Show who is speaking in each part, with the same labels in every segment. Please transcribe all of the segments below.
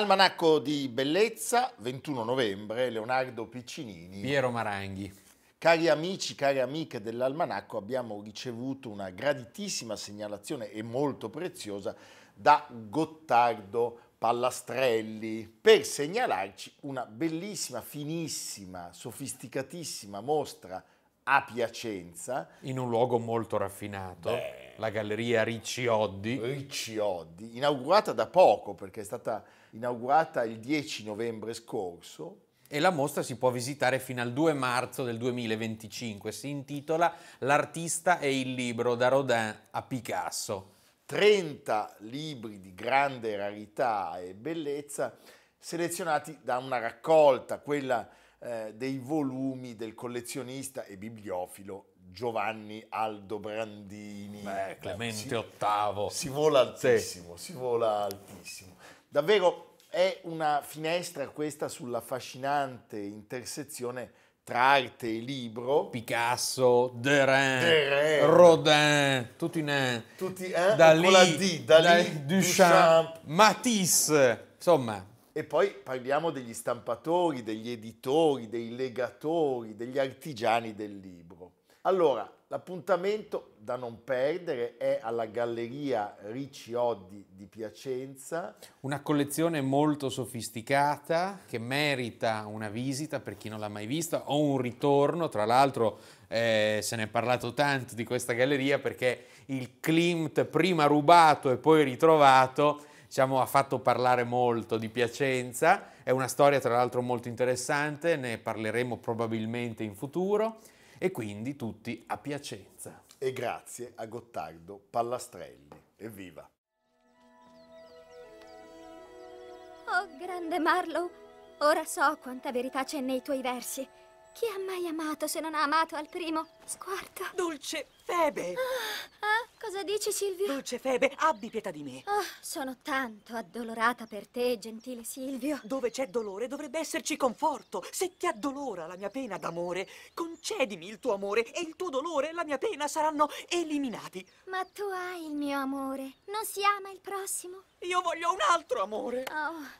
Speaker 1: Almanacco di bellezza, 21 novembre, Leonardo Piccinini. Piero Maranghi. Cari amici, cari amiche dell'Almanacco, abbiamo ricevuto una graditissima segnalazione e molto preziosa da Gottardo Pallastrelli per segnalarci una bellissima, finissima, sofisticatissima mostra a Piacenza. In un luogo molto raffinato, Beh, la Galleria Ricci Oddi. Ricci Oddi, inaugurata da poco perché è stata inaugurata il 10 novembre scorso.
Speaker 2: E la mostra si può visitare fino al 2 marzo del 2025. Si intitola L'artista e il libro da Rodin a Picasso.
Speaker 1: 30 libri di grande rarità e bellezza selezionati da una raccolta, quella eh, dei volumi del collezionista e bibliofilo Giovanni Aldobrandini. Beh, Clemente VIII.
Speaker 2: si vola altissimo,
Speaker 1: sì. si vola altissimo. Davvero è una finestra questa sull'affascinante intersezione tra
Speaker 2: arte e libro. Picasso, Derain, Derain. Rodin, tutti ne.
Speaker 1: Tutti, eh? Dalì, la D, Dalì, Dalì Duchamp, Duchamp,
Speaker 2: Matisse, insomma.
Speaker 1: E poi parliamo degli stampatori, degli editori, dei legatori, degli artigiani del libro. Allora, L'appuntamento da non perdere è alla Galleria Ricci Oddi di Piacenza.
Speaker 2: Una collezione molto sofisticata che merita una visita per chi non l'ha mai vista o un ritorno. Tra l'altro eh, se ne è parlato tanto di questa galleria perché il Klimt prima rubato e poi ritrovato diciamo, ha fatto parlare molto di Piacenza. È una storia tra l'altro molto interessante, ne parleremo probabilmente in futuro e quindi tutti a Piacenza.
Speaker 1: E grazie a Gottardo Pallastrelli. Evviva!
Speaker 3: Oh, grande Marlow, ora so quanta verità c'è nei tuoi versi. Chi ha mai amato se non ha amato al primo sguardo? Dolce Febe! Ah, ah, Cosa dici, Silvio? Dolce Febe, abbi pietà di me. Oh, sono tanto addolorata per te, gentile Silvio. Dove c'è dolore dovrebbe esserci conforto. Se ti addolora la mia pena d'amore, concedimi il tuo amore e il tuo dolore e la mia pena saranno eliminati. Ma tu hai il mio amore. Non si ama il prossimo? Io voglio un altro amore. Oh...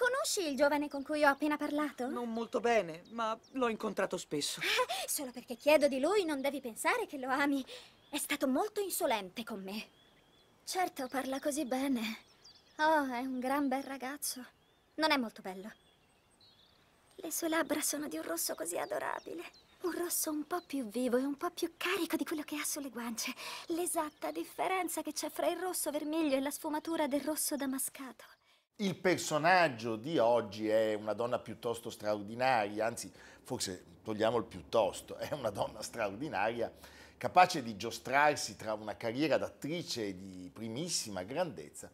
Speaker 3: Conosci il giovane con cui ho appena parlato? Non molto bene, ma l'ho incontrato spesso. Eh, solo perché chiedo di lui non devi pensare che lo ami. È stato molto insolente con me. Certo, parla così bene. Oh, è un gran bel ragazzo. Non è molto bello. Le sue labbra sono di un rosso così adorabile. Un rosso un po' più vivo e un po' più carico di quello che ha sulle guance. L'esatta differenza che c'è fra il rosso vermiglio e la sfumatura del rosso damascato.
Speaker 1: Il personaggio di oggi è una donna piuttosto straordinaria, anzi forse togliamo il piuttosto, è una donna straordinaria capace di giostrarsi tra una carriera d'attrice di primissima grandezza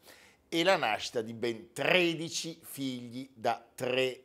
Speaker 1: e la nascita di ben 13 figli da tre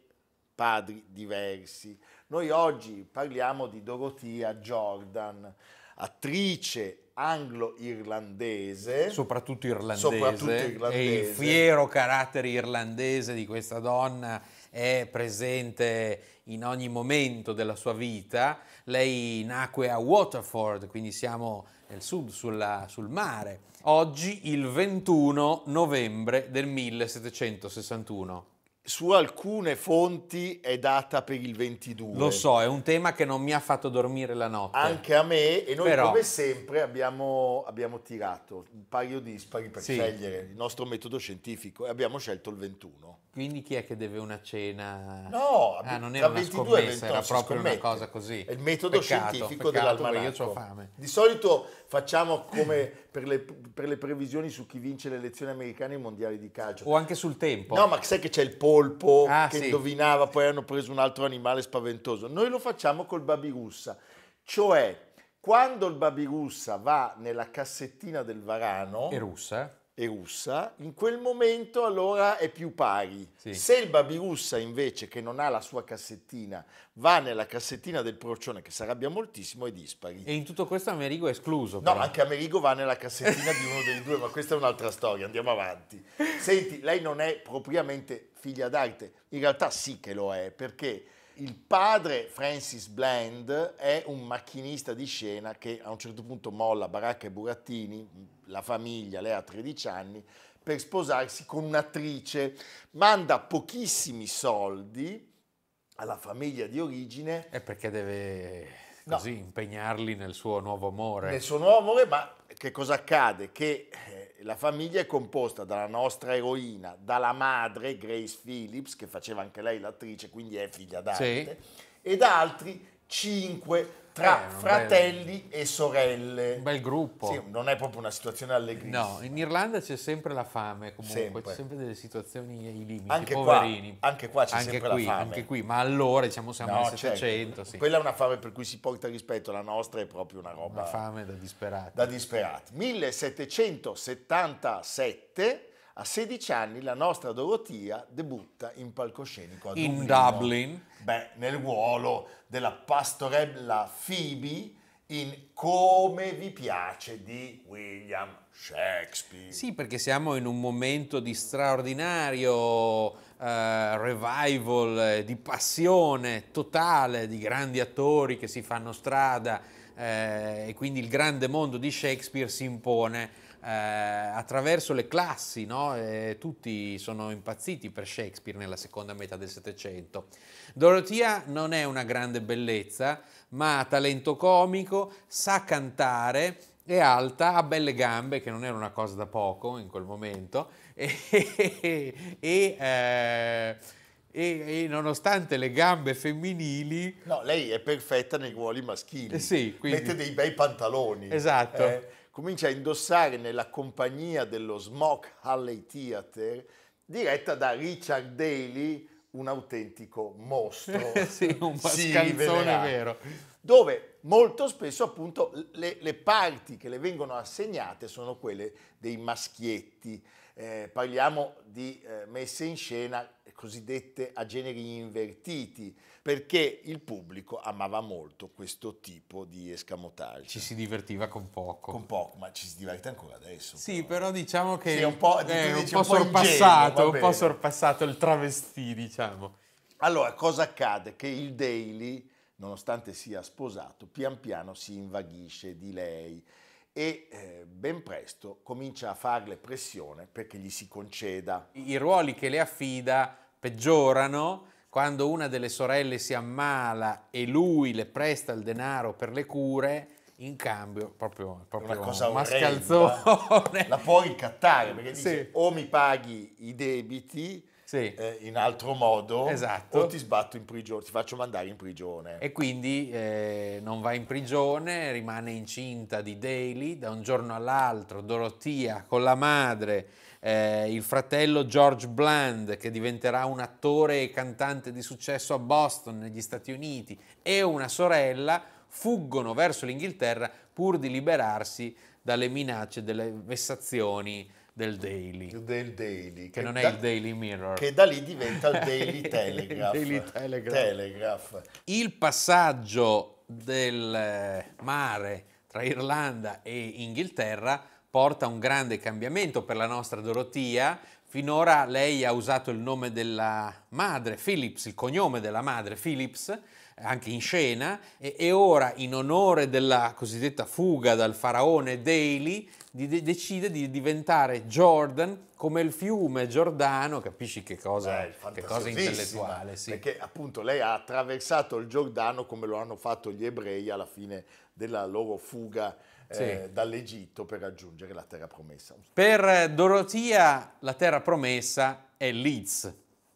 Speaker 1: padri diversi. Noi oggi parliamo di Dorothea Jordan, attrice anglo-irlandese. Soprattutto irlandese. Soprattutto irlandese. E il fiero
Speaker 2: carattere irlandese di questa donna è presente in ogni momento della sua vita. Lei nacque a Waterford, quindi siamo nel sud, sulla, sul mare. Oggi il 21 novembre del 1761 su alcune fonti è data per il 22. Lo so, è un tema che non mi ha fatto dormire la notte. Anche a me, e noi Però... come
Speaker 1: sempre abbiamo, abbiamo tirato un paio di spari per sì. scegliere il nostro metodo scientifico e abbiamo scelto il
Speaker 2: 21. Quindi chi è che deve una cena? No, ah, non era una scommessa, era proprio scommette. una cosa così. È il metodo peccato, scientifico dell'almanacco. Io ho fame.
Speaker 1: Di solito facciamo come per le, per le previsioni su chi vince le elezioni americane e i mondiali di calcio. O anche sul tempo. No, ma sai che c'è il pollo polpo ah, che sì. indovinava, poi hanno preso un altro animale spaventoso. Noi lo facciamo col babirussa, cioè quando il babirussa va nella cassettina del varano... E russa? E russa, in quel momento allora è più pari. Sì. Se il babirussa invece, che non ha la sua cassettina, va nella cassettina del procione, che si moltissimo, è dispari. E
Speaker 2: in tutto questo Amerigo è escluso.
Speaker 1: No, però. anche Amerigo va nella cassettina di uno dei due, ma questa è un'altra storia, andiamo avanti. Senti, lei non è propriamente figlia d'arte, in realtà sì che lo è, perché il padre Francis Bland è un macchinista di scena che a un certo punto molla Baracca e Burattini, la famiglia, lei ha 13 anni, per sposarsi con un'attrice, manda pochissimi soldi alla famiglia di origine.
Speaker 2: È perché deve così no. impegnarli nel suo nuovo amore. Nel suo
Speaker 1: nuovo amore, ma che cosa accade? Che eh, la famiglia è composta dalla nostra eroina, dalla madre Grace Phillips, che faceva anche lei l'attrice, quindi è figlia d'arte, sì. e da altri 5 tra eh, fratelli bel... e sorelle. Un bel gruppo. Sì, non è proprio una situazione allegrissima. No,
Speaker 2: in Irlanda c'è sempre la fame, comunque, sempre. c'è sempre delle situazioni ai eh, limiti, anche poverini. Qua, anche qua c'è anche sempre qui, la fame. Anche qui, ma allora diciamo siamo no, nel 700. Certo. Sì. Quella
Speaker 1: è una fame per cui si porta rispetto, la nostra è proprio una roba... Una fame da disperati. Da disperati. 1777 a 16 anni la nostra Dorothea debutta in palcoscenico a Dublino. In Dublin. Beh, nel ruolo della pastorella Phoebe in Come vi piace di William Shakespeare.
Speaker 2: Sì, perché siamo in un momento di straordinario eh, revival, eh, di passione totale, di grandi attori che si fanno strada eh, e quindi il grande mondo di Shakespeare si impone eh, attraverso le classi, no? eh, tutti sono impazziti per Shakespeare nella seconda metà del Settecento. Dorothea non è una grande bellezza, ma ha talento comico, sa cantare, è alta, ha belle gambe, che non era una cosa da poco in quel momento, e, e eh, e, e, nonostante le gambe femminili... No, lei è perfetta nei ruoli maschili. Eh sì, quindi... Mette dei bei pantaloni. Esatto. Eh, comincia
Speaker 1: a indossare nella compagnia dello Smock Halley Theater, diretta da Richard Daly, un autentico mostro. sì, un scanzone vero. Dove molto spesso appunto le, le, parti che le vengono assegnate sono quelle dei maschietti. Eh, parliamo di eh, messe in scena cosiddette a generi invertiti, perché il pubblico amava molto questo tipo di escamotage. Ci
Speaker 2: si divertiva con poco. Con
Speaker 1: poco, ma ci si diverte ancora adesso. Sì, però, però diciamo che sì, è un po', eh, un, un, po sorpassato, ingenuo, un po'
Speaker 2: sorpassato il travestì, diciamo.
Speaker 1: Allora, cosa accade? Che il Daily, nonostante sia sposato, pian piano si invaghisce di lei e eh, ben presto comincia a farle pressione perché gli si conceda.
Speaker 2: I ruoli che le affida peggiorano quando una delle sorelle si ammala e lui le presta il denaro per le cure, in cambio, proprio, proprio una cosa mascalzone. La
Speaker 1: puoi incattare, perché sì. dice o mi paghi i debiti sì. eh, in altro modo esatto. o ti sbatto in prigione, ti faccio mandare in prigione. E
Speaker 2: quindi eh, non va in prigione, rimane incinta di Daily, da un giorno all'altro Dorotia con la madre eh, il fratello George Bland che diventerà un attore e cantante di successo a Boston negli Stati Uniti e una sorella fuggono verso l'Inghilterra pur di liberarsi dalle minacce, dalle vessazioni del Daily. Del Daily. Che, che non da, è il Daily Mirror. Che da lì
Speaker 1: diventa il Daily Telegraph. Daily Telegraph. Telegraph.
Speaker 2: Il passaggio del mare tra Irlanda e Inghilterra porta un grande cambiamento per la nostra Dorotia. Finora lei ha usato il nome della madre, Philips, il cognome della madre, Philips, eh, anche in scena, e, e ora, in onore della cosiddetta fuga dal faraone Daly, di, decide di diventare Jordan come il fiume Giordano, capisci che cosa, Beh, che cosa intellettuale. Sì.
Speaker 1: Perché appunto
Speaker 2: lei ha attraversato il Giordano
Speaker 1: come lo hanno fatto gli ebrei alla fine della loro fuga sì. eh, dall'Egitto per raggiungere la terra promessa.
Speaker 2: Per Dorotia la terra promessa è Leeds.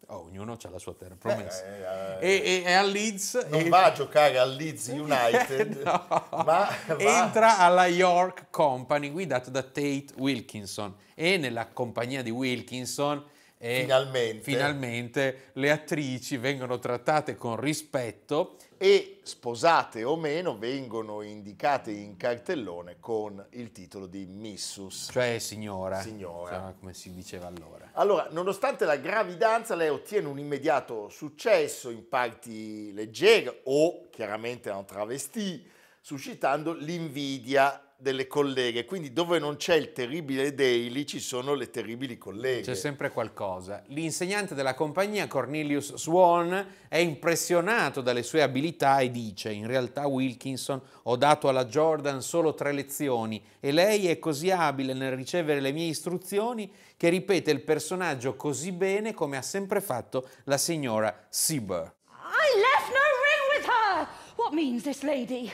Speaker 2: Oh, ognuno ha la sua terra eh, promessa. Eh, eh, e, e, e, a Leeds... Non e... va a giocare al Leeds United, no. ma va... entra alla York Company guidata da Tate Wilkinson e nella compagnia di Wilkinson... Finalmente. finalmente le attrici vengono trattate con rispetto e
Speaker 1: sposate o meno vengono indicate in cartellone con il titolo di missus. Cioè signora. Signora. come si diceva allora. Allora, nonostante la gravidanza, lei ottiene un immediato successo in parti leggere o chiaramente un travestì, suscitando l'invidia delle colleghe, quindi dove non c'è il terribile daily ci sono le terribili colleghe. C'è sempre
Speaker 2: qualcosa. L'insegnante della compagnia, Cornelius Swan, è impressionato dalle sue abilità e dice, in realtà Wilkinson ho dato alla Jordan solo tre lezioni e lei è così abile nel ricevere le mie istruzioni che ripete il personaggio così bene come ha sempre fatto la signora Sieber.
Speaker 3: I left no ring with her! What means this lady?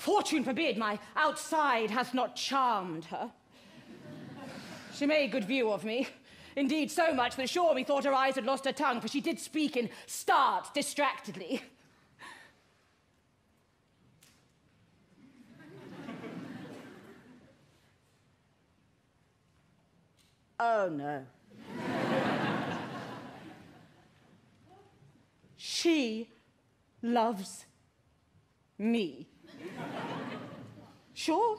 Speaker 3: Fortune forbid my outside hath not charmed her. she made good view of me. Indeed, so much that sure me thought her eyes had lost her tongue, for she did speak in start distractedly. oh, no. she loves me. Sure.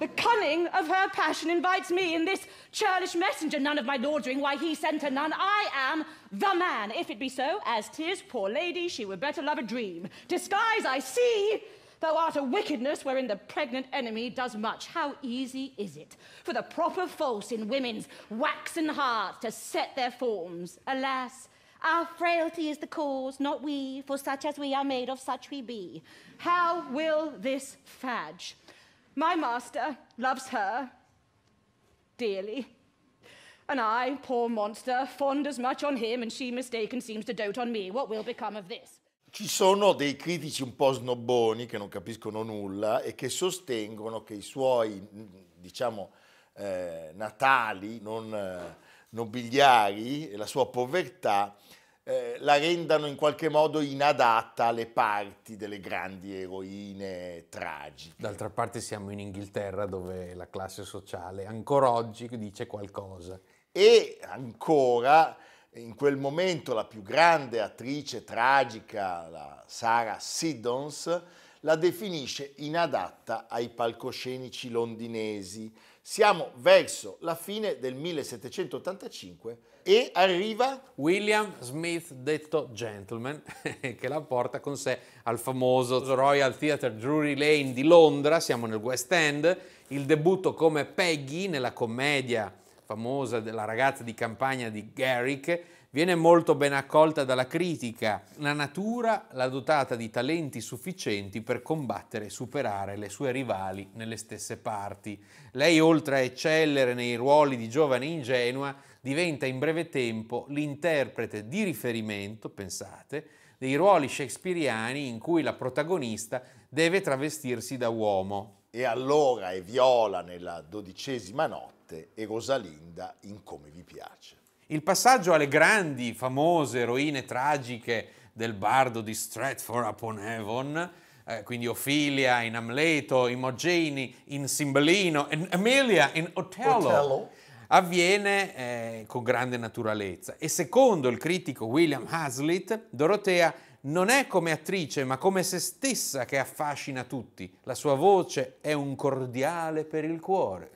Speaker 3: The cunning of her passion invites me in this churlish messenger, none of my ring, why he sent her none. I am the man. If it be so, as tis, poor lady, she were better love a dream. Disguise I see, thou art a wickedness wherein the pregnant enemy does much. How easy is it for the proper false in women's waxen hearts to set their forms? Alas, our frailty is the cause, not we, for such as we are made, of such we be. How will this fadge? My master loves her dearly. And I, poor monster, fond as much on him, and she mistaken seems to dote on me. What will become of this?
Speaker 1: Ci sono dei critici un po' snobboni che non capiscono nulla e che sostengono che i suoi, diciamo, eh, natali non. Eh, nobiliari e la sua povertà eh, la rendano in qualche modo inadatta alle parti delle grandi eroine tragiche.
Speaker 2: D'altra parte siamo in Inghilterra dove la classe sociale ancora oggi dice qualcosa. E ancora
Speaker 1: in quel momento la più grande attrice tragica, la Sara Siddons, la definisce inadatta ai palcoscenici londinesi, siamo verso la fine del 1785 e
Speaker 2: arriva William Smith, detto gentleman, che la porta con sé al famoso Royal Theatre Drury Lane di Londra, siamo nel West End, il debutto come Peggy nella commedia famosa della ragazza di campagna di Garrick, Viene molto ben accolta dalla critica. La natura l'ha dotata di talenti sufficienti per combattere e superare le sue rivali nelle stesse parti. Lei, oltre a eccellere nei ruoli di giovane ingenua, diventa in breve tempo l'interprete di riferimento, pensate, dei ruoli shakespeariani in cui la protagonista deve travestirsi da uomo.
Speaker 1: E allora è Viola nella dodicesima notte e Rosalinda in Come vi piace.
Speaker 2: Il passaggio alle grandi, famose eroine tragiche del bardo di Stratford upon Avon, eh, quindi Ophelia in Amleto, Imogeni in Simbolino, Amelia in Otello, Otello. avviene eh, con grande naturalezza. E secondo il critico William Hazlitt, Dorotea non è come attrice, ma come se stessa che affascina tutti. La sua voce è un cordiale per il cuore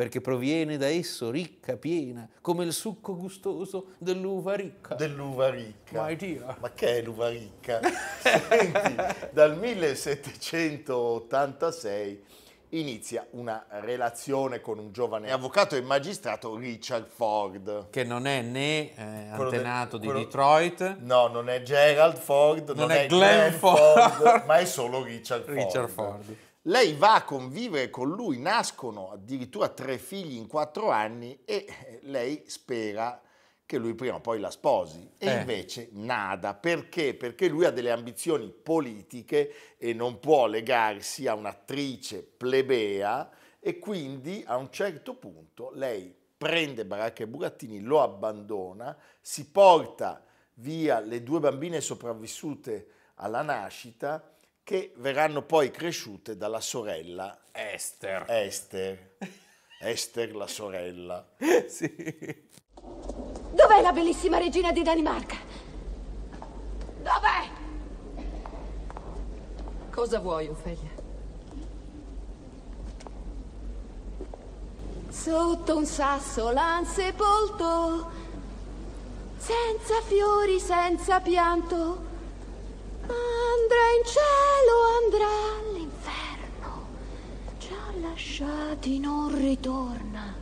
Speaker 2: perché proviene da esso ricca, piena, come il succo gustoso dell'uva ricca. Dell'uva ricca. Ma che è l'uva ricca?
Speaker 1: Senti, dal 1786 inizia una relazione con un giovane avvocato e magistrato Richard Ford.
Speaker 2: Che non è né eh, antenato de, quello, di Detroit.
Speaker 1: No, non è Gerald Ford, non, non è, è Glenn, Ford, Ford ma è solo Richard Ford. Richard Ford. Lei va a convivere con lui, nascono addirittura tre figli in quattro anni e eh, lei spera che lui prima o poi la sposi. E eh. invece nada. Perché? Perché lui ha delle ambizioni politiche e non può legarsi a un'attrice plebea e quindi a un certo punto lei prende Baracca e Burattini, lo abbandona, si porta via le due bambine sopravvissute alla nascita che verranno poi cresciute dalla sorella
Speaker 2: Esther.
Speaker 1: Esther. Esther la sorella. sì.
Speaker 3: Dov'è la bellissima regina di Danimarca? Dov'è? Cosa vuoi, Ophelia? Sotto un sasso l'han sepolto, senza fiori, senza pianto. Andrà in cielo, andrà all'inferno. Ci ha lasciati non ritorna.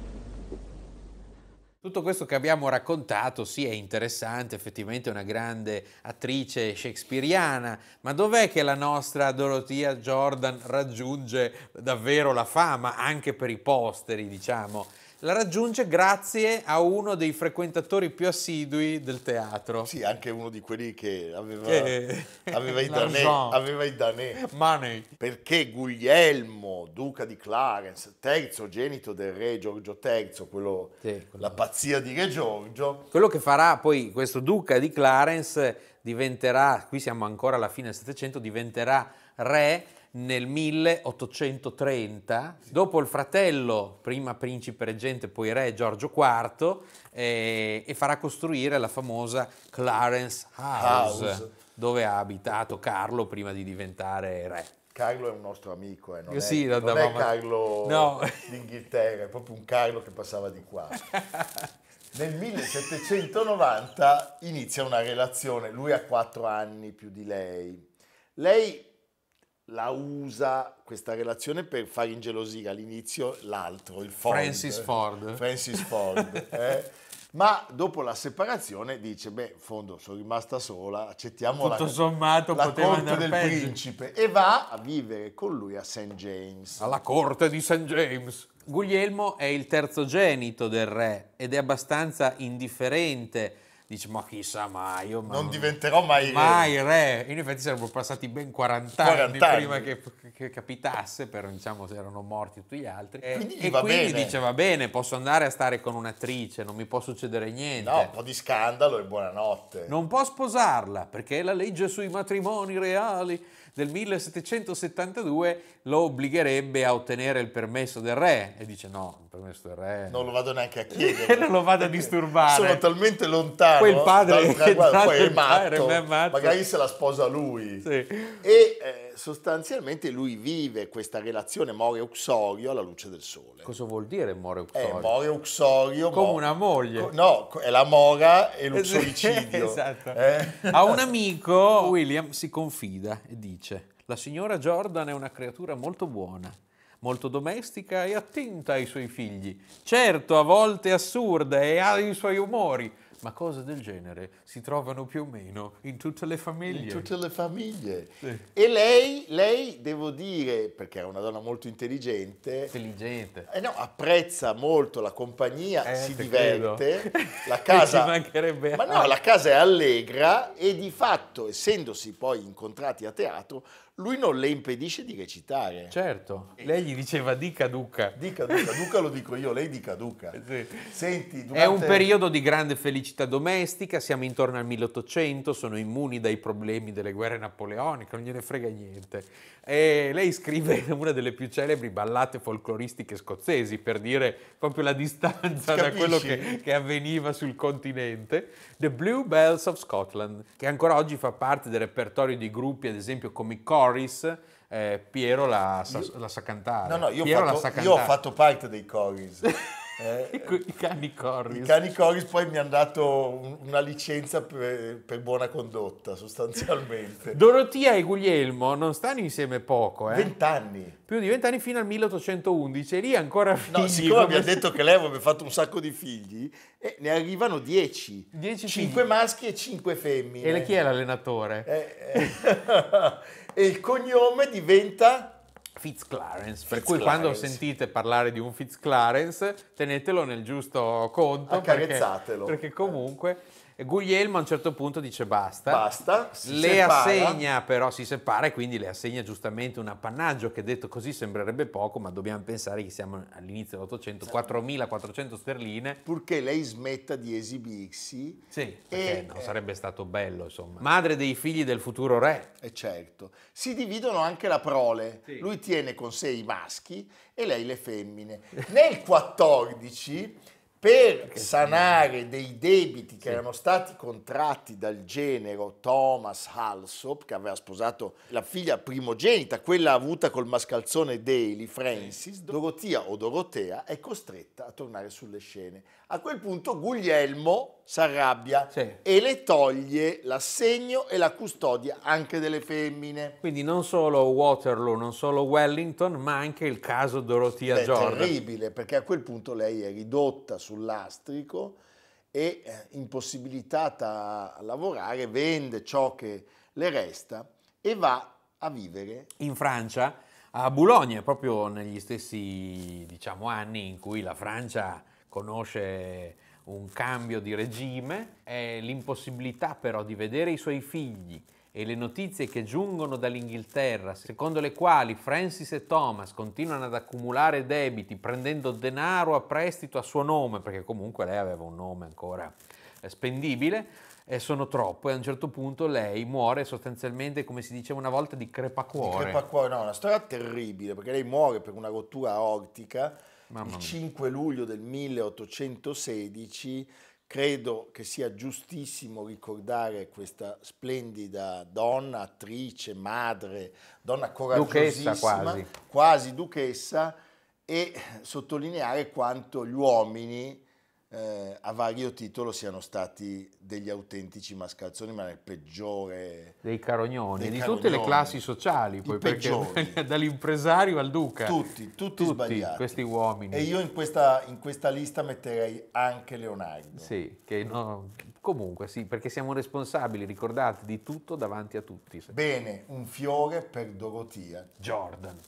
Speaker 2: Tutto questo che abbiamo raccontato sì è interessante, effettivamente è una grande attrice shakespeariana, ma dov'è che la nostra Dorothea Jordan raggiunge davvero la fama anche per i posteri, diciamo? la raggiunge grazie a uno dei frequentatori più assidui del teatro. Sì, anche uno di quelli che aveva, che... aveva i danè.
Speaker 1: Aveva i danè. Money. Perché Guglielmo, duca di Clarence, terzo
Speaker 2: genito del re Giorgio III, quello, sì, quello... la pazzia di re
Speaker 1: Giorgio.
Speaker 2: Quello che farà poi questo duca di Clarence diventerà, qui siamo ancora alla fine del Settecento, diventerà re nel 1830, dopo il fratello, prima principe reggente, poi re Giorgio IV, eh, e farà costruire la famosa Clarence House, House, dove ha abitato Carlo prima di diventare re.
Speaker 1: Carlo è un nostro amico, eh, non, eh è, non è Carlo no. d'Inghilterra, è proprio un Carlo che passava di qua. Nel 1790 inizia una relazione, lui ha quattro anni più di lei. Lei la usa questa relazione per fare ingelosire all'inizio l'altro, il Ford. Francis Ford. Francis Ford. eh? Ma dopo la separazione dice, beh, in fondo sono rimasta sola, accettiamo Tutto la, sommato,
Speaker 2: la corte del peggio. principe
Speaker 1: e va a vivere con lui a St. James. Alla corte
Speaker 2: di St. James. Guglielmo è il terzogenito del re ed è abbastanza indifferente dice ma chissà mai io ma non diventerò mai, mai re. re. in effetti sarebbero passati ben 40, 40 anni, prima che, che, capitasse però diciamo se erano morti tutti gli altri e quindi, e quindi bene. dice va bene posso andare a stare con un'attrice non mi può succedere niente no un po' di
Speaker 1: scandalo e buonanotte
Speaker 2: non può sposarla perché la legge sui matrimoni reali del 1772 lo obbligherebbe a ottenere il permesso del re e dice no Ernesto Re. Non lo
Speaker 1: vado neanche a chiedere. non lo vado a disturbare. Sono talmente lontano. Quel padre dal, guarda, poi è matto, padre, matto. Magari se la sposa lui. Sì. E eh, sostanzialmente lui vive questa relazione more uxorio alla luce del sole. Cosa vuol dire more eh, uxorio? Eh, more uxorio. Come mo una moglie. Co no, è la mora e eh, l'uxoricidio. esatto. Eh? A un
Speaker 2: amico William si confida e dice la signora Jordan è una creatura molto buona molto domestica e attenta ai suoi figli. Certo, a volte assurda e ha i suoi umori, ma cose del genere si trovano più o meno in tutte le famiglie. In tutte le famiglie. Sì.
Speaker 1: E lei, lei, devo dire, perché era una donna molto intelligente, intelligente. Eh no, apprezza molto la compagnia, eh, si diverte, la casa, ci
Speaker 2: mancherebbe
Speaker 3: ma no, la
Speaker 1: casa è allegra e di fatto, essendosi poi incontrati a teatro, lui non le impedisce di recitare. Certo, lei gli diceva dica duca. Dica duca, duca lo dico io, lei dica duca. Eh, sì. Senti, durante... È un periodo
Speaker 2: di grande felicità domestica, siamo intorno al 1800, sono immuni dai problemi delle guerre napoleoniche, non gliene frega niente. E lei scrive una delle più celebri ballate folcloristiche scozzesi, per dire proprio la distanza da quello che, che avveniva sul continente, The Blue Bells of Scotland, che ancora oggi fa parte del repertorio di gruppi, ad esempio come Corn, Morris, eh, Piero la, sa, io, la sa cantare. No, no, io, Piero fatto, la sa cantare. io ho fatto parte
Speaker 1: dei Coris. Eh, I, cani Corris. I cani Corris poi mi hanno dato una licenza per, per, buona condotta, sostanzialmente.
Speaker 2: Dorotia e Guglielmo non stanno insieme poco, eh?
Speaker 1: Vent'anni.
Speaker 2: Più di vent'anni fino al 1811, e lì ancora
Speaker 1: figli. No, siccome come... detto che lei avrebbe fatto un sacco di figli, eh, ne arrivano dieci. Dieci Cinque figli. maschi e cinque femmine. E chi è
Speaker 2: l'allenatore? Eh, eh. e il
Speaker 1: cognome diventa...
Speaker 2: Fitzclarence. Per cui quando sentite parlare di un Fitzclarence, tenetelo nel giusto conto. Accarezzatelo. Perché, perché comunque... Eh. Guglielmo a un certo punto dice basta, basta le separa. assegna però, si separa e quindi le assegna giustamente un appannaggio che detto così sembrerebbe poco, ma dobbiamo pensare che siamo all'inizio dell'Ottocento, 4.400 sterline. Purché lei smetta di esibirsi. Sì, e, eh, no, sarebbe stato bello insomma. Madre dei figli del futuro re. E eh, certo.
Speaker 1: Si dividono anche la prole, sì. lui tiene con sé i maschi e lei le femmine. Nel 14 per sanare dei debiti che sì. erano stati contratti dal genero Thomas Halsop, che aveva sposato la figlia primogenita, quella avuta col mascalzone Daly, Francis, Dorotia o Dorotea è costretta a tornare sulle scene. A quel punto Guglielmo s'arrabbia sì. e le toglie l'assegno e la custodia anche delle femmine.
Speaker 2: Quindi non solo Waterloo, non solo Wellington, ma anche il caso Dorothea Beh, Jordan. È terribile,
Speaker 1: perché a quel punto lei è ridotta sul lastrico e eh, impossibilitata a lavorare, vende ciò che le resta e va a vivere
Speaker 2: in Francia, a Bologna, proprio negli stessi diciamo, anni in cui la Francia conosce un cambio di regime, è l'impossibilità però di vedere i suoi figli e le notizie che giungono dall'Inghilterra, secondo le quali Francis e Thomas continuano ad accumulare debiti prendendo denaro a prestito a suo nome, perché comunque lei aveva un nome ancora eh, spendibile, e sono troppo e a un certo punto lei muore sostanzialmente, come si diceva una volta, di crepacuore. Di
Speaker 1: crepacuore, no, una storia terribile, perché lei muore per una rottura aortica Mamma il 5 luglio del 1816. Credo che sia giustissimo ricordare questa splendida donna, attrice, madre, donna coraggiosissima, quasi. quasi duchessa, e sottolineare quanto gli uomini eh, a vario titolo siano stati degli autentici mascalzoni, ma nel peggiore...
Speaker 2: Dei carognoni, dei di carognoni, tutte le classi sociali, poi, perché, dall'impresario al duca. Tutti, tutti, tutti sbagliati. questi uomini. E
Speaker 1: io in questa, in questa, lista metterei anche Leonardo.
Speaker 2: Sì, che no, comunque sì, perché siamo responsabili, ricordate, di tutto davanti a tutti. Bene,
Speaker 1: un fiore per Dorotia.
Speaker 2: Jordan.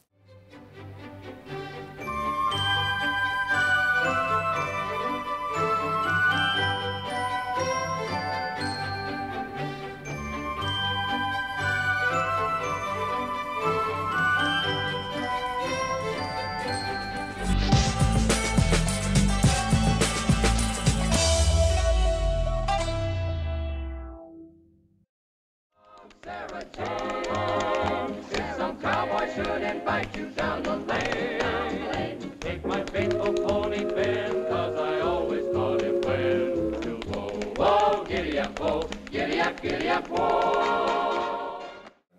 Speaker 2: ride you down the lane. Take my faithful oh, pony Ben, cause I always thought him when to go. whoa, giddy up, whoa, giddy up, giddy up, whoa.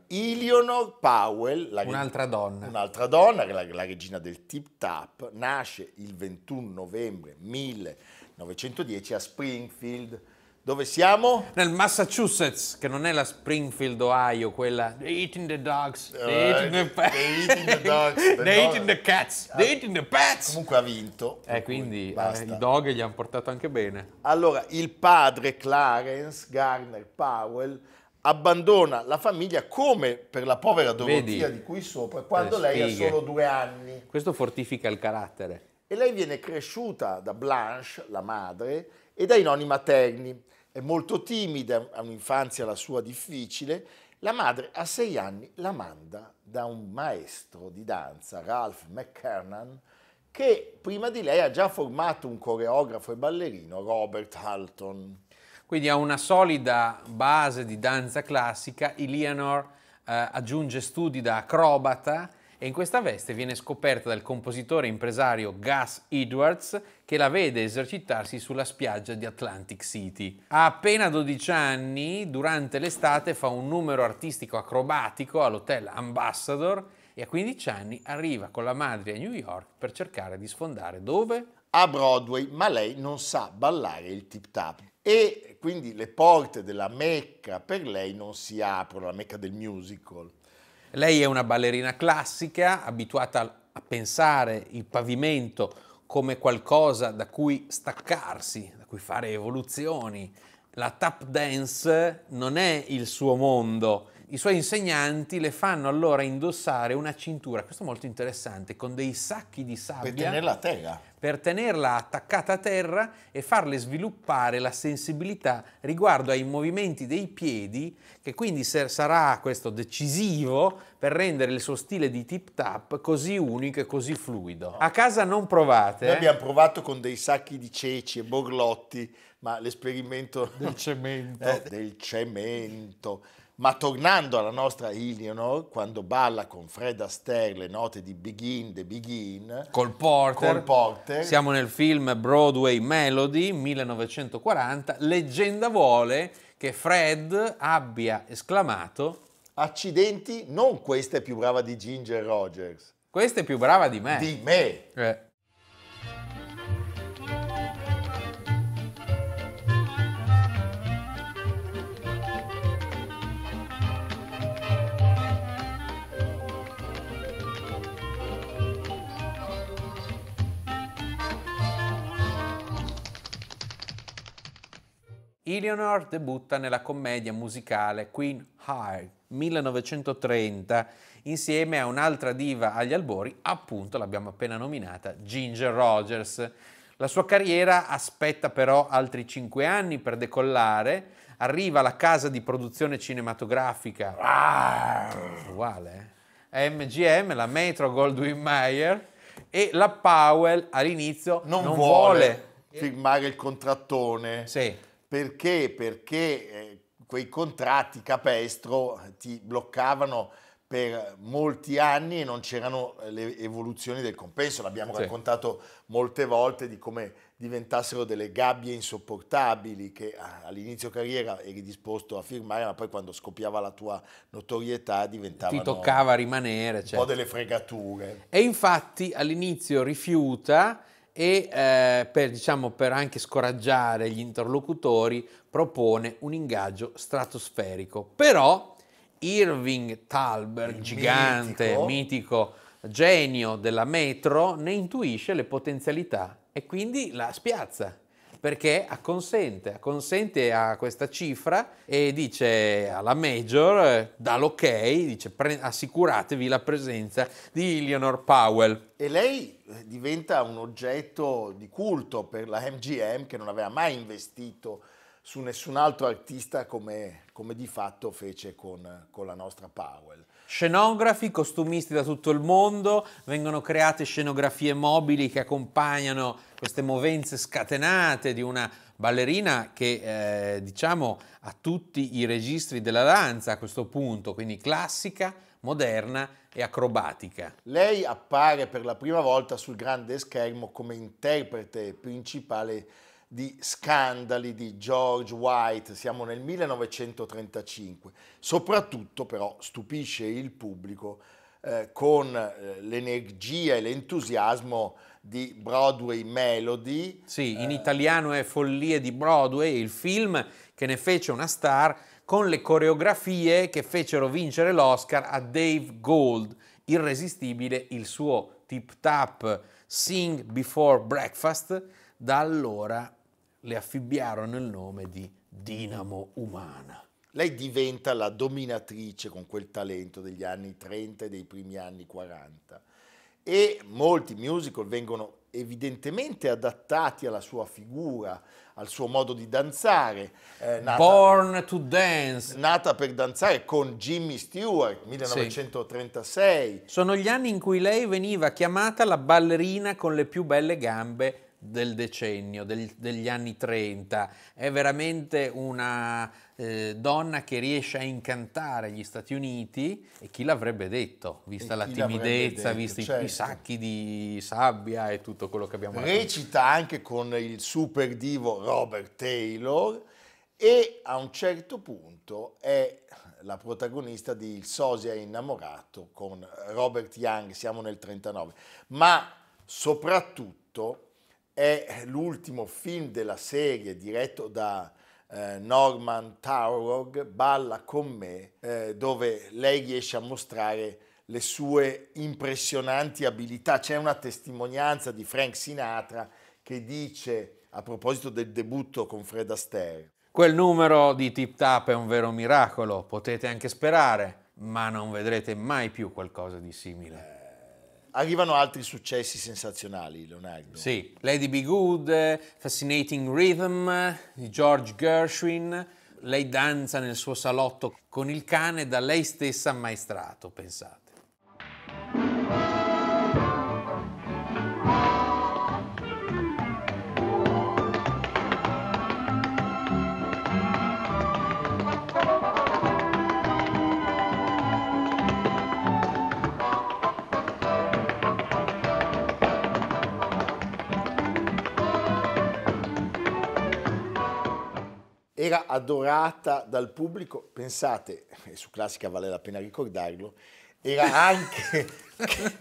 Speaker 1: Ilionor Powell, un'altra donna. un'altra donna, la, la regina del tip tap, nasce
Speaker 2: il 21 novembre 1910 a Springfield, dove siamo? Nel Massachusetts, che non è la Springfield, Ohio, quella They eating the dogs, eh, they eating the pets, eating the, dogs, the they eating the cats, ah. eating the pets. Comunque ha vinto. Eh, quindi eh, i dog gli hanno portato anche bene.
Speaker 1: Allora, il padre Clarence Garner Powell abbandona la famiglia come per la povera Dorotia di qui sopra, eh, quando lei ha solo due anni.
Speaker 2: Questo fortifica il carattere.
Speaker 1: E lei viene cresciuta da Blanche, la madre, e dai nonni materni è molto timida, ha un'infanzia la sua difficile, la madre a sei anni la manda da un maestro di danza, Ralph McKernan, che prima di lei ha già formato un coreografo e ballerino, Robert Halton.
Speaker 2: Quindi ha una solida base di danza classica, Eleanor eh, aggiunge studi da acrobata e in questa veste viene scoperta dal compositore e impresario Gus Edwards che la vede esercitarsi sulla spiaggia di Atlantic City. A appena 12 anni, durante l'estate, fa un numero artistico acrobatico all'hotel Ambassador e a 15 anni arriva con la madre a New York per cercare di sfondare dove? A Broadway, ma lei non sa ballare il tip tap e quindi
Speaker 1: le porte della Mecca per lei non si aprono, la Mecca del musical.
Speaker 2: Lei è una ballerina classica, abituata a pensare il pavimento come qualcosa da cui staccarsi, da cui fare evoluzioni. La tap dance non è il suo mondo. I suoi insegnanti le fanno allora indossare una cintura, questo è molto interessante, con dei sacchi di sabbia. Per tenere la tela per tenerla attaccata a terra e farle sviluppare la sensibilità riguardo ai movimenti dei piedi, che quindi sarà questo decisivo per rendere il suo stile di tip tap così unico e così fluido. A casa non provate. Noi eh? abbiamo provato con dei sacchi di ceci e borlotti, ma l'esperimento
Speaker 3: del cemento. Eh,
Speaker 1: del cemento ma tornando alla nostra Eleanor, quando balla con Fred Astaire le note di Begin, The Begin,
Speaker 2: col Porter, col
Speaker 1: Porter,
Speaker 2: siamo nel film Broadway Melody 1940, leggenda vuole che Fred abbia esclamato Accidenti, non
Speaker 1: questa è più brava di Ginger Rogers.
Speaker 2: Questa è più brava di me. Di me. Eh. Eleanor debutta nella commedia musicale Queen High 1930 insieme a un'altra diva agli albori, appunto l'abbiamo appena nominata Ginger Rogers. La sua carriera aspetta però altri cinque anni per decollare, arriva alla casa di produzione cinematografica uguale, eh? MGM, la Metro Goldwyn Mayer e la Powell all'inizio non, non vuole, vuole. firmare il contrattone. Sì perché?
Speaker 1: Perché eh, quei contratti capestro ti bloccavano per molti anni e non c'erano eh, le evoluzioni del compenso, l'abbiamo sì. raccontato molte volte di come diventassero delle gabbie insopportabili che ah, all'inizio carriera eri disposto a firmare, ma poi quando scoppiava la tua notorietà diventava... Ti toccava
Speaker 2: rimanere, un certo. po' delle
Speaker 1: fregature.
Speaker 2: E infatti all'inizio rifiuta e eh, per, diciamo, per anche scoraggiare gli interlocutori propone un ingaggio stratosferico. Però Irving Talbert, Il gigante, mitico. mitico genio della metro, ne intuisce le potenzialità e quindi la spiazza perché acconsente, acconsente a questa cifra e dice alla major, eh, dà l'ok, dice assicuratevi la presenza di Eleanor Powell.
Speaker 1: E lei eh, diventa un oggetto di culto per la MGM che non aveva mai investito su nessun altro artista come, come di fatto fece con, con la nostra Powell
Speaker 2: scenografi, costumisti da tutto il mondo, vengono create scenografie mobili che accompagnano queste movenze scatenate di una ballerina che eh, diciamo ha tutti i registri della danza a questo punto, quindi classica, moderna e acrobatica.
Speaker 1: Lei appare per la prima volta sul grande schermo come interprete principale di scandali di George White, siamo nel 1935, soprattutto però stupisce il pubblico eh, con eh, l'energia e l'entusiasmo di Broadway
Speaker 2: Melody. Sì, in eh, italiano è Follie di Broadway, il film che ne fece una star con le coreografie che fecero vincere l'Oscar a Dave Gold, irresistibile il suo tip tap Sing Before Breakfast, da allora le affibbiarono il nome di
Speaker 1: dinamo umana. Lei diventa la dominatrice con quel talento degli anni 30 e dei primi anni 40 e molti musical vengono evidentemente adattati alla sua figura, al suo modo di danzare. Eh, nata,
Speaker 2: Born to Dance. Nata per danzare con Jimmy Stewart,
Speaker 1: 1936.
Speaker 2: Sì. Sono gli anni in cui lei veniva chiamata la ballerina con le più belle gambe del decennio, del, degli anni 30, è veramente una eh, donna che riesce a incantare gli Stati Uniti e chi l'avrebbe detto, vista e la timidezza, visti certo. i sacchi di sabbia e tutto quello che abbiamo detto.
Speaker 1: Recita anche con il super divo Robert Taylor e a un certo punto è la protagonista di Il sosia innamorato con Robert Young, siamo nel 39, ma soprattutto è l'ultimo film della serie diretto da eh, Norman Taurog, Balla con me, eh, dove lei riesce a mostrare le sue impressionanti abilità. C'è una testimonianza di Frank Sinatra che dice a proposito del debutto con Fred Astaire.
Speaker 2: Quel numero di Tip Tap è un vero miracolo, potete anche sperare, ma non vedrete mai più qualcosa di simile. Eh, arrivano altri successi sensazionali, Leonardo. Sì, Lady Be Good, Fascinating Rhythm di George Gershwin. Lei danza nel suo salotto con il cane da lei stessa ammaestrato, pensate.
Speaker 1: era adorata dal pubblico, pensate, e su Classica vale la pena ricordarlo, era anche,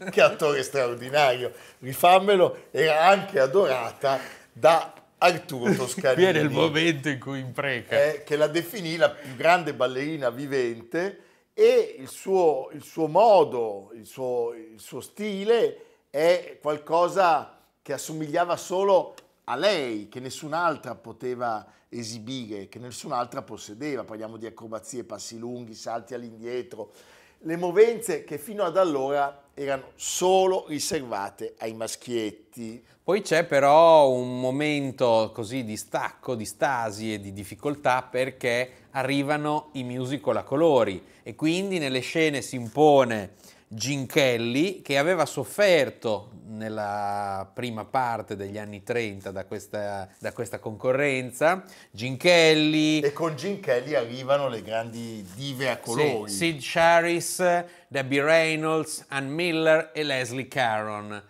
Speaker 1: che, attore straordinario, rifammelo, era anche adorata da Arturo Toscanini. Viene il momento
Speaker 2: in cui impreca.
Speaker 1: Eh, che la definì la più grande ballerina vivente e il suo, il suo modo, il suo, il suo stile è qualcosa che assomigliava solo a lei che nessun'altra poteva esibire, che nessun'altra possedeva. Parliamo di acrobazie, passi lunghi, salti all'indietro, le movenze che fino ad allora erano
Speaker 2: solo riservate ai maschietti. Poi c'è però un momento così di stacco, di stasi e di difficoltà perché arrivano i musical a colori e quindi nelle scene si impone Ginchelli che aveva sofferto nella prima parte degli anni 30 da questa, da questa concorrenza. Ginchelli... E con Ginchelli arrivano le grandi dive a colori. Sì, Sid Charis, Debbie Reynolds, Ann Miller e Leslie Caron.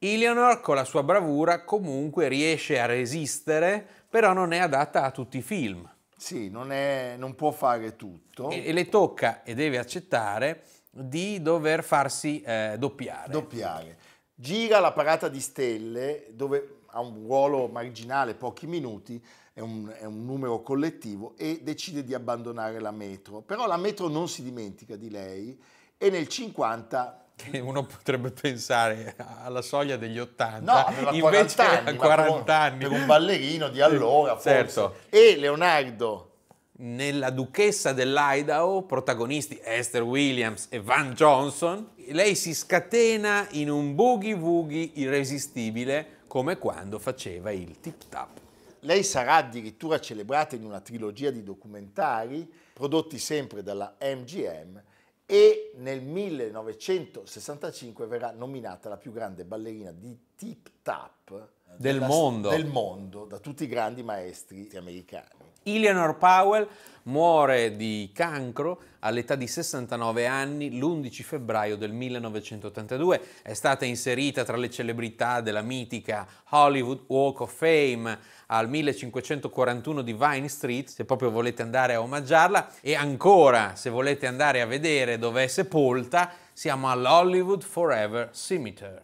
Speaker 2: Eleanor con la sua bravura comunque riesce a resistere, però non è adatta a tutti i film. Sì, non, è, non può fare tutto. E, e le tocca e deve accettare di
Speaker 1: dover farsi eh, doppiare. Doppiare. Gira la parata di stelle dove ha un ruolo marginale, pochi minuti, è un, è un, numero collettivo e decide di abbandonare la metro. Però la metro non si dimentica di lei e nel
Speaker 2: 50... Che uno potrebbe pensare alla soglia degli 80, no, aveva invece 40 anni, 40 anni. Per un ballerino di allora, certo. forse. Certo. E Leonardo nella Duchessa dell'Idaho, protagonisti Esther Williams e Van Johnson, lei si scatena in un boogie woogie irresistibile come quando faceva il tip tap. Lei sarà addirittura celebrata in una trilogia di
Speaker 1: documentari prodotti sempre dalla MGM e nel 1965 verrà nominata la più grande ballerina di tip tap del,
Speaker 2: della, mondo. del
Speaker 1: mondo da tutti i grandi maestri americani.
Speaker 2: Eleanor Powell muore di cancro all'età di 69 anni l'11 febbraio del 1982. È stata inserita tra le celebrità della mitica Hollywood Walk of Fame al 1541 di Vine Street, se proprio volete andare a omaggiarla, e ancora se volete andare a vedere dove è sepolta, siamo all'Hollywood Forever Cemetery.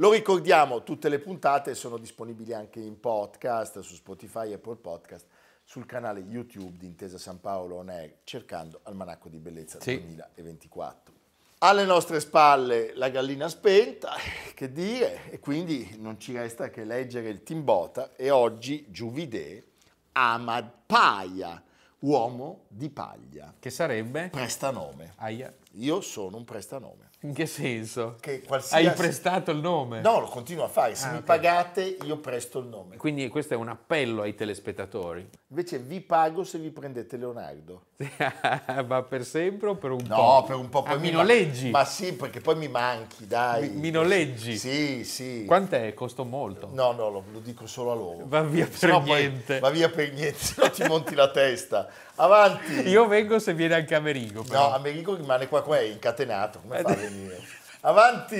Speaker 1: Lo ricordiamo, tutte le puntate sono disponibili anche in podcast su Spotify, e Apple Podcast, sul canale YouTube di Intesa San Paolo On Air, cercando Almanacco di Bellezza sì. 2024. Alle nostre spalle la gallina spenta, che dire, e quindi non ci resta che leggere il Timbota e oggi Giuvide Amad Paia, uomo di paglia. Che sarebbe? Prestanome. Aia. Io sono un prestanome. In che senso? Che qualsiasi... Hai prestato il nome? No, lo continuo a fare. Se ah, mi okay. pagate, io presto il nome.
Speaker 2: Quindi questo è un appello ai telespettatori.
Speaker 1: Invece vi pago se vi prendete Leonardo.
Speaker 2: ma per
Speaker 1: sempre o per un no, po'? No, per un po'. Poi ah, mi noleggi? Ma sì, perché poi mi manchi, dai. Mi, mi noleggi? Sì, sì. Quant'è? Costo molto? No, no, lo, lo dico solo a loro. Va via per Sennò niente. Poi, va via per niente, se no ti monti la testa. Avanti. Io vengo se viene anche Amerigo. Però. No, Amerigo rimane qua, qua è incatenato. Come eh, fa a venire? Avanti!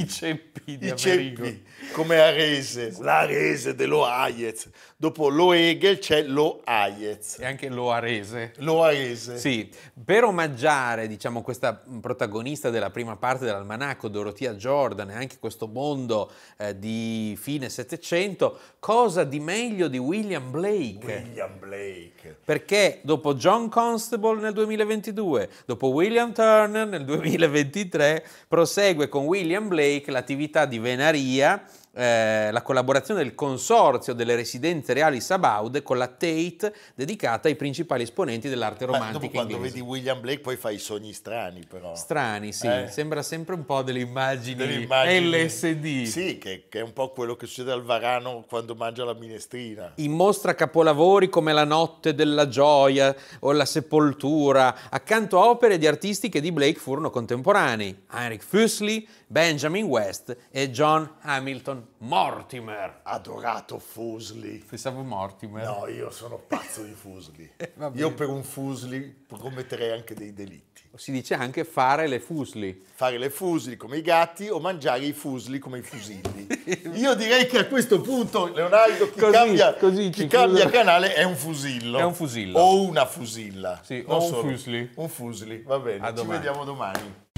Speaker 1: I ceppi di I ceppi, come Arese, l'Arese dello Hayez. Dopo
Speaker 2: lo Hegel c'è lo Hayez. E anche lo Arese. Lo Arese. Sì, per omaggiare, diciamo, questa protagonista della prima parte dell'almanacco, Dorothea Jordan, e anche questo mondo eh, di fine Settecento, cosa di meglio di William Blake? William Blake. Perché dopo John Constable nel 2022, dopo William Turner nel 2023, prosegue prosegue con William Blake l'attività di venaria eh, la collaborazione del Consorzio delle Residenze Reali Sabaude con la Tate dedicata ai principali esponenti dell'arte romantica Beh, quando inglese.
Speaker 1: vedi William Blake poi fai i sogni strani però. Strani, sì, eh? sembra sempre un po' delle immagini, delle immagini. LSD. Sì, che, che, è un po' quello che succede al Varano quando mangia la minestrina. In
Speaker 2: mostra capolavori come La notte della gioia o La sepoltura, accanto a opere di artisti che di Blake furono contemporanei, Heinrich Füssli, Benjamin West e John Hamilton Mortimer. Adorato Fusli. Pensavo Mortimer. No, io sono pazzo di Fusli. Eh, io
Speaker 1: per un Fusli commetterei anche dei delitti. Si dice anche fare le Fusli. Fare le Fusli come i gatti o mangiare i Fusli come i fusilli. io direi che a questo punto, Leonardo, chi, così, cambia, così chi cambia, canale è un fusillo. È un fusillo. O una fusilla. Sì, non o un solo. Fusli. Un Fusli, va bene. A ci domani. vediamo domani.